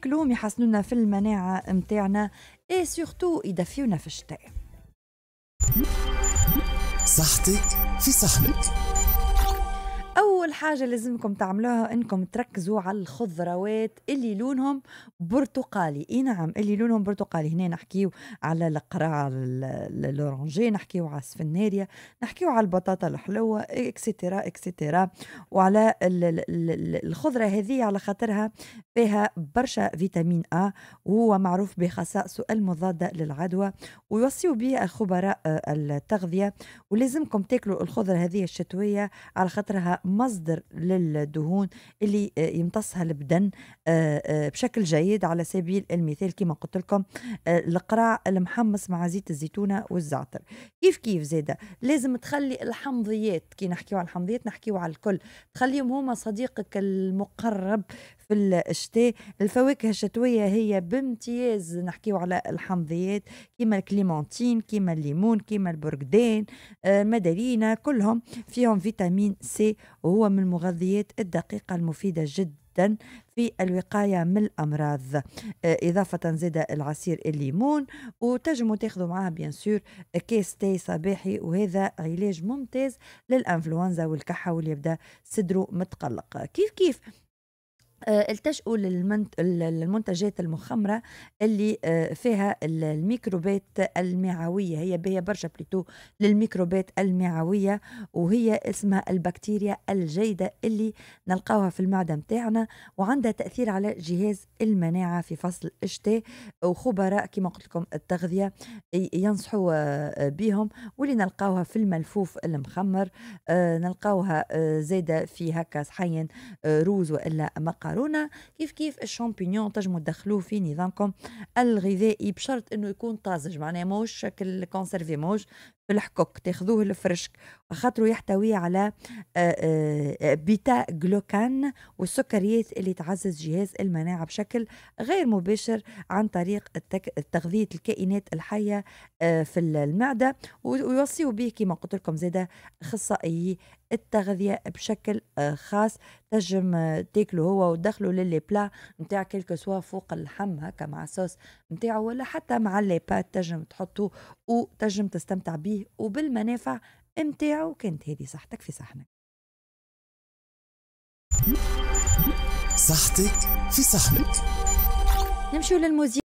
ياكلوهم يحسنونا في المناعه متاعنا اي سورتو يدفيونا في الشتاء صحتك في صحنك أول حاجة لازمكم تعملوها إنكم تركزوا على الخضروات اللي لونهم برتقالي إي نعم اللي لونهم برتقالي هنا نحكيو على القراع الأورانجي نحكيو على السفناريا نحكيو على البطاطا الحلوة اكسترا اكسترا وعلى الخضرة هذه على خاطرها فيها برشا فيتامين أ وهو معروف بخصائصه المضادة للعدوى ويوصيوا به خبراء آه، التغذية ولازمكم تاكلوا الخضرة هذه الشتوية على خاطرها مصدر مصدر للدهون اللي آه، يمتصها البدن آه، آه، بشكل جيد على سبيل المثال كما قلت لكم القراع المحمص مع زيت الزيتونه والزعتر كيف كيف زاده لازم تخلي الحمضيات كي نحكيو على الحمضيات نحكيو على الكل تخليهم هما صديقك المقرب في الشتاء الفواكه الشتوية هي بامتياز نحكيو على الحمضيات كيما الكليمونتين كيما الليمون كيما البرقدان المدارينا كلهم فيهم فيتامين سي وهو من المغذيات الدقيقة المفيدة جدا في الوقاية من الأمراض آه، إضافة زيد العصير الليمون وتجموا تاخذوا معاه بيان سور كيس تاي صباحي وهذا علاج ممتاز للإنفلونزا والكحة واللي يبدا صدره متقلق كيف كيف آه، التجؤوا للمنتجات المخمره اللي آه، فيها الميكروبات المعويه هي بها برشا بليتو للميكروبات المعويه وهي اسمها البكتيريا الجيده اللي نلقاوها في المعده نتاعنا وعندها تاثير على جهاز المناعه في فصل الشتاء وخبراء كما قلت لكم التغذيه ينصحوا آه، بهم واللي نلقاوها في الملفوف المخمر نلقاوها زاده في هكا صحين روز والا مقع اخرون كيف كيف الشامبينيون تجمو تدخلوه في نظامكم الغذائي بشرط انه يكون طازج معناه موش شكل كونسيرفي موش في الحكوك تاخذوه الفرشك خاطرو يحتوي على آه، آه، بيتا جلوكان والسكريات اللي تعزز جهاز المناعه بشكل غير مباشر عن طريق تغذيه الكائنات الحيه آه، في المعده ويوصيوا به كما قلت لكم زاده اخصائيي التغذيه بشكل آه، خاص تجم آه، تاكله هو وتدخله للي بلا نتاع كيلكو سوا فوق اللحم هكا مع الصوص نتاعو ولا حتى مع اللي بات تجم تحطه وتجم تستمتع به وبالمنافع نتاعو كانت هذه صحتك في صحنك صحتك في صحنك نمشي للموزيك